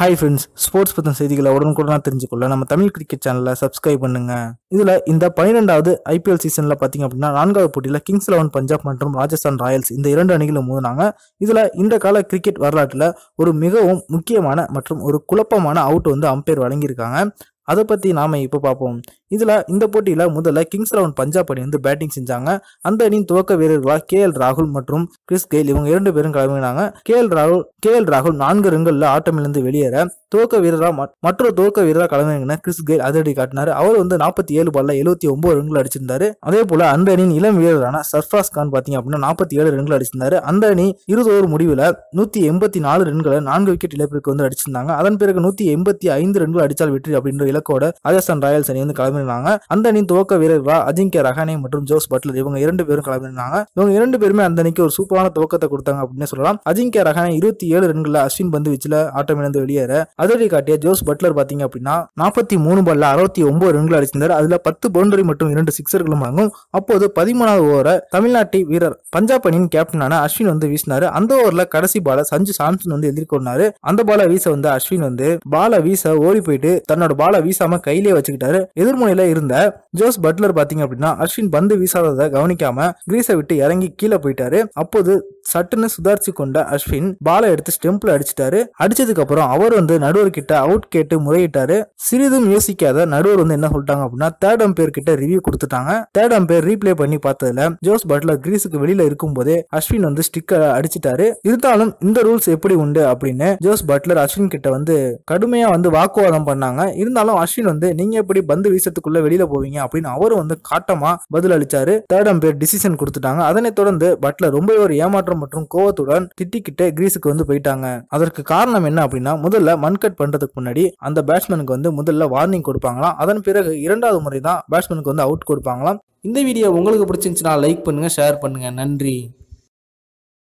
hi friends sports பற்றின செய்திகளை உடனுக்குடன் தெரிஞ்சுக்கொள்ள நம்ம தமிழ் கிரிக்கெட் சேனலில் சப்ஸ்கிரைப் பண்ணுங்க இதில் இந்த பன்னிரெண்டாவது ஐபிஎல் சீசனில் பார்த்தீங்க அப்படின்னா நான்காவது போட்டியில் கிங்ஸ் லெவன் பஞ்சாப் மற்றும் ராஜஸ்தான் ராயல்ஸ் இந்த இரண்டு அணிகளும் மோதினாங்க இதில் இந்த கால கிரிக்கெட் வரலாற்றில் ஒரு மிகவும் முக்கியமான மற்றும் ஒரு குழப்பமான அவுட் வந்து அம்பையர் வழங்கியிருக்காங்க அதை பற்றி நாம் இப்போ பார்ப்போம் இதில் இந்த போட்டியில் முதல்ல கிங்ஸ் லெவன் பஞ்சாப் அணி வந்து பேட்டிங் செஞ்சாங்க அந்த அணியின் துவக்க வீரர்களாக கே எல் ராகுல் மற்றும் கிறிஸ் கெயில் இவங்க இரண்டு பேரும் கிளம்பினாங்க கே எல் ராகுல் கே எல் ராகுல் நான்கு ரன்களில் ஆட்டமிலிருந்து வெளியேற துவக்க வீரராக மற்றொரு துவக்க வீரராக கிளம்பின கிறிஸ் கெயில் அதிரடி காட்டினார் அவர் வந்து நாற்பத்தி ஏழு பால்ல எழுபத்தி ஒன்பது ரன்கள் அடிச்சிருந்தாரு அதே போல அந்த அணியின் இளம் வீரரான சர்ஃபாஸ் கான் பார்த்தீங்க அப்படின்னா நாற்பத்தி ஏழு ரன்கள் அடிச்சிருந்தாரு அந்த அணி இருபது முடிவில் நூற்றி எண்பத்தி நாலு ரன்களை நான்கு விக்கெட் இழப்பிற்கு வந்து அடிச்சிருந்தாங்க அதன் பிறகு நூற்றி எண்பத்தி ஐந்து ரன்கள் அடித்தால் வெற்றி அப்படின்ற இலக்கோட ராஜஸ்தான் ராயல்ஸ் அணி வந்து கிளம்பினாங்க அந்த அணி துவக்க வீரர் அஜிங்கிய ரஹானே மற்றும் ஜோஸ் பட்லர் இவங்க இரண்டு பேரும் கிளம்பினாங்க இவங்க இரண்டு பேருமே அந்த அணிக்கு ஒரு சூப்பரான துவக்கத்தை கொடுத்தாங்க அப்படின்னு சொல்லலாம் அஜிங்க ரஹானே இருபத்தி ஏழு ரன்கள் அஸ்வின் பந்து வீச்சில் ஆட்டம் இழந்து வெளியேற அதிரடி காட்டிய ஜோஸ் பட்லர் பாத்தீங்க அப்படின்னா நாற்பத்தி மூணு பால்ல அறுபத்தி ஒன்பது ரன்கள் அடிச்சிருந்தார் அதுல பத்து பவுண்டரி மற்றும் இரண்டு சிக்ஸர்களும் வழங்கும் அப்போது பதிமூணாவது ஓவர தமிழ்நாட்டை வீரர் பஞ்சாப் அணியின் கேப்டனான அஸ்வின் வந்து வீசினாரு அந்த ஓவர்ல கடைசி பால சஞ்சு சாம்சன் வந்து எதிர்கொண்டாரு அந்த பால வீச வந்து அஸ்வின் வந்து பால வீச ஓடி போயிட்டு தன்னோட பால வீசாம கையிலே வச்சுக்கிட்டாரு எதிர்முனையில இருந்த ஜோஸ் பட்லர் பாத்தீங்க அப்படின்னா அஸ்வின் பந்து வீசாததை கவனிக்காம கிரீஸை விட்டு இறங்கி கீழே போயிட்டாரு அப்போது சட்டுன்னு சுதாரிச்சு கொண்ட அஸ்வின் பாலை எடுத்து ஸ்டெம்ப்ல அடிச்சிட்டாரு அடிச்சதுக்கு அப்புறம் அவர் வந்து நடுவர் கிட்ட அவுட் கேட்டு முறையிட்டாரு சிறிதும் யோசிக்காத நடுவர் வந்து என்ன சொல்லிட்டாங்க அப்படின்னா தேர்ட் அம்பேர் கிட்ட ரிவ்யூ கொடுத்துட்டாங்க தேர்ட் அம்பேர் ரீப்ளே பண்ணி பார்த்ததுல ஜோஸ் பட்லர் கிரீஸுக்கு வெளியில இருக்கும் போதே அஸ்வின் வந்து ஸ்டிக்கர் அடிச்சிட்டாரு இருந்தாலும் இந்த ரூல்ஸ் எப்படி உண்டு அப்படின்னு ஜோஸ் பட்லர் அஸ்வின் கிட்ட வந்து கடுமையா வந்து வாக்குவாதம் பண்ணாங்க இருந்தாலும் இருந்தாலும் அஸ்வின் வந்து நீங்க எப்படி பந்து வீசத்துக்குள்ள வெளியில போவீங்க அப்படின்னு அவரும் வந்து காட்டமா பதில் அளிச்சாரு தேர்ட் அம்பேர் டிசிஷன் கொடுத்துட்டாங்க அதனை தொடர்ந்து பட்லர் ரொம்ப ஒரு ஏமாற்றம் மற்றும் கோவத்துடன் திட்டிக்கிட்டு கிரீஸுக்கு வந்து போயிட்டாங்க அதற்கு காரணம் என்ன அப்படின்னா முதல்ல மன்கட் பண்றதுக்கு முன்னாடி அந்த பேட்ஸ்மேனுக்கு வந்து முதல்ல வார்னிங் கொடுப்பாங்களாம் அதன் பிறகு இரண்டாவது முறை தான் பேட்ஸ்மேனுக்கு வந்து அவுட் கொடுப்பாங்களாம் இந்த வீடியோ உங்களுக்கு பிடிச்சிருந்துச்சுன்னா லைக் பண்ணுங்க ஷேர் பண்ணுங்க நன்றி